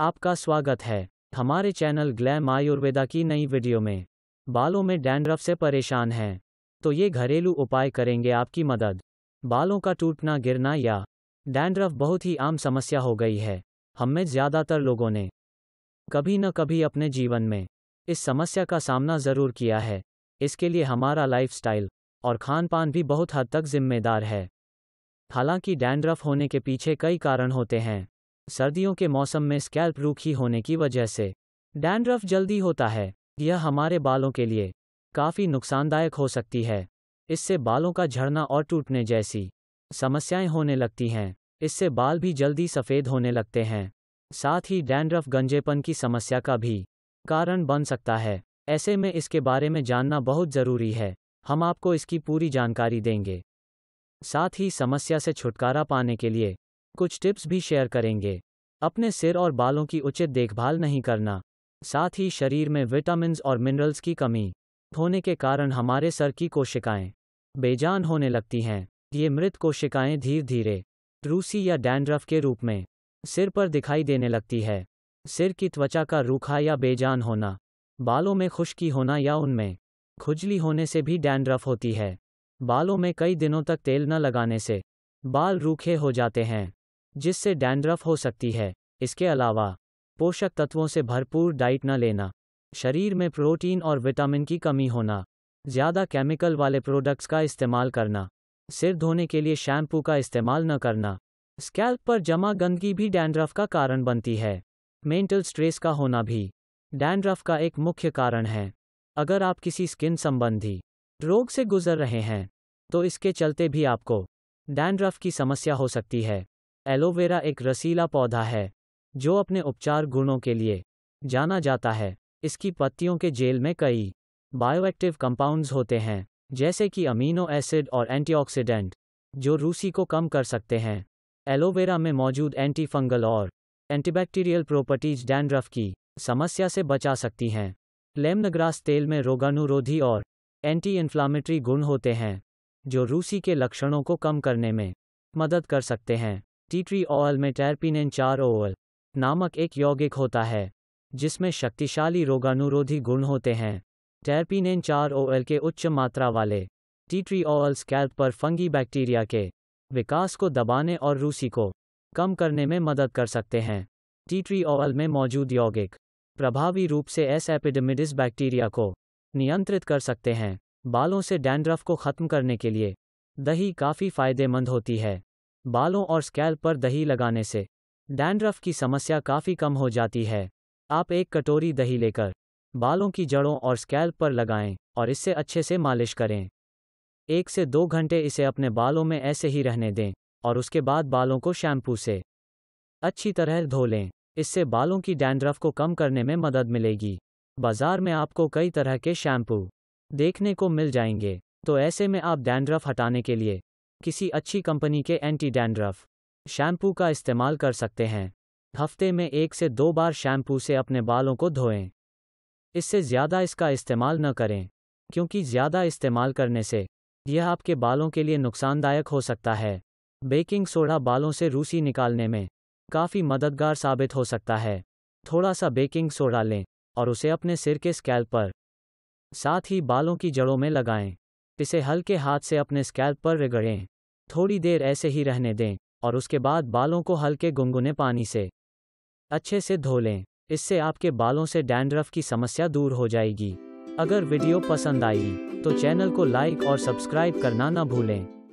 आपका स्वागत है हमारे चैनल ग्लैम आयुर्वेदा की नई वीडियो में बालों में डैंड्रफ से परेशान हैं तो ये घरेलू उपाय करेंगे आपकी मदद बालों का टूटना गिरना या डैंड्रफ बहुत ही आम समस्या हो गई है हम में ज़्यादातर लोगों ने कभी न कभी अपने जीवन में इस समस्या का सामना ज़रूर किया है इसके लिए हमारा लाइफ और खान पान भी बहुत हद तक जिम्मेदार है हालांकि डैंड्रफ होने के पीछे कई कारण होते हैं सर्दियों के मौसम में स्कैल्प रूखी होने की वजह से डैंड्रफ जल्दी होता है यह हमारे बालों के लिए काफ़ी नुकसानदायक हो सकती है इससे बालों का झड़ना और टूटने जैसी समस्याएं होने लगती हैं इससे बाल भी जल्दी सफ़ेद होने लगते हैं साथ ही डैंड्रफ गंजेपन की समस्या का भी कारण बन सकता है ऐसे में इसके बारे में जानना बहुत ज़रूरी है हम आपको इसकी पूरी जानकारी देंगे साथ ही समस्या से छुटकारा पाने के लिए कुछ टिप्स भी शेयर करेंगे अपने सिर और बालों की उचित देखभाल नहीं करना साथ ही शरीर में विटामिन और मिनरल्स की कमी होने के कारण हमारे सर की कोशिकाएं बेजान होने लगती हैं ये मृत कोशिकाएं धीरे धीरे रूसी या डैंड्रफ के रूप में सिर पर दिखाई देने लगती है सिर की त्वचा का रूखा या बेजान होना बालों में खुश्की होना या उनमें खुजली होने से भी डैंड्रफ होती है बालों में कई दिनों तक तेल न लगाने से बाल रूखे हो जाते हैं जिससे डैंड्रफ हो सकती है इसके अलावा पोषक तत्वों से भरपूर डाइट न लेना शरीर में प्रोटीन और विटामिन की कमी होना ज़्यादा केमिकल वाले प्रोडक्ट्स का इस्तेमाल करना सिर धोने के लिए शैम्पू का इस्तेमाल न करना स्कैल्प पर जमा गंदगी भी डैंड्रफ का कारण बनती है मेंटल स्ट्रेस का होना भी डैंड्रफ का एक मुख्य कारण है अगर आप किसी स्किन संबंधी रोग से गुजर रहे हैं तो इसके चलते भी आपको डैंड्रफ की समस्या हो सकती है एलोवेरा एक रसीला पौधा है जो अपने उपचार गुणों के लिए जाना जाता है इसकी पत्तियों के जेल में कई बायोएक्टिव कंपाउंड्स होते हैं जैसे कि अमीनो एसिड और एंटीऑक्सीडेंट जो रूसी को कम कर सकते हैं एलोवेरा में मौजूद एंटी फंगल और एंटीबैक्टीरियल प्रॉपर्टीज डैंड्रफ की समस्या से बचा सकती हैं लेमनग्रास तेल में रोगानुरोधी और एंटी इन्फ्लामेटरी गुण होते हैं जो रूसी के लक्षणों को कम करने में मदद कर सकते हैं टीट्री ऑयल में टर्पिनिन चार ओवल नामक एक यौगिक होता है जिसमें शक्तिशाली रोगानुरोधी गुण होते हैं टर्पिनिन चार ओवल के उच्च मात्रा वाले टीट्री ऑयल स्कैल्प पर फंगी बैक्टीरिया के विकास को दबाने और रूसी को कम करने में मदद कर सकते हैं टीट्री ऑयल में मौजूद यौगिक प्रभावी रूप से एस एपिडमिडिस बैक्टीरिया को नियंत्रित कर सकते हैं बालों से डैंड्रफ को खत्म करने के लिए दही काफ़ी फायदेमंद होती है बालों और स्कैल्प पर दही लगाने से डैंड्रफ की समस्या काफ़ी कम हो जाती है आप एक कटोरी दही लेकर बालों की जड़ों और स्कैल्प पर लगाएं और इससे अच्छे से मालिश करें एक से दो घंटे इसे अपने बालों में ऐसे ही रहने दें और उसके बाद बालों को शैम्पू से अच्छी तरह धो लें इससे बालों की डैंड्रफ को कम करने में मदद मिलेगी बाजार में आपको कई तरह के शैम्पू देखने को मिल जाएंगे तो ऐसे में आप डैंड्रफ हटाने के लिए किसी अच्छी कंपनी के एंटी डैंड्रफ शैम्पू का इस्तेमाल कर सकते हैं हफ्ते में एक से दो बार शैम्पू से अपने बालों को धोएं इससे ज़्यादा इसका इस्तेमाल न करें क्योंकि ज़्यादा इस्तेमाल करने से यह आपके बालों के लिए नुकसानदायक हो सकता है बेकिंग सोडा बालों से रूसी निकालने में काफ़ी मददगार साबित हो सकता है थोड़ा सा बेकिंग सोडा लें और उसे अपने सिर के स्कैल्प पर साथ ही बालों की जड़ों में लगाएं इसे हल्के हाथ से अपने स्कैल्प पर रगड़ें थोड़ी देर ऐसे ही रहने दें और उसके बाद बालों को हल्के गुनगुने पानी से अच्छे से धो लें इससे आपके बालों से डैंड्रफ की समस्या दूर हो जाएगी अगर वीडियो पसंद आई तो चैनल को लाइक और सब्सक्राइब करना ना भूलें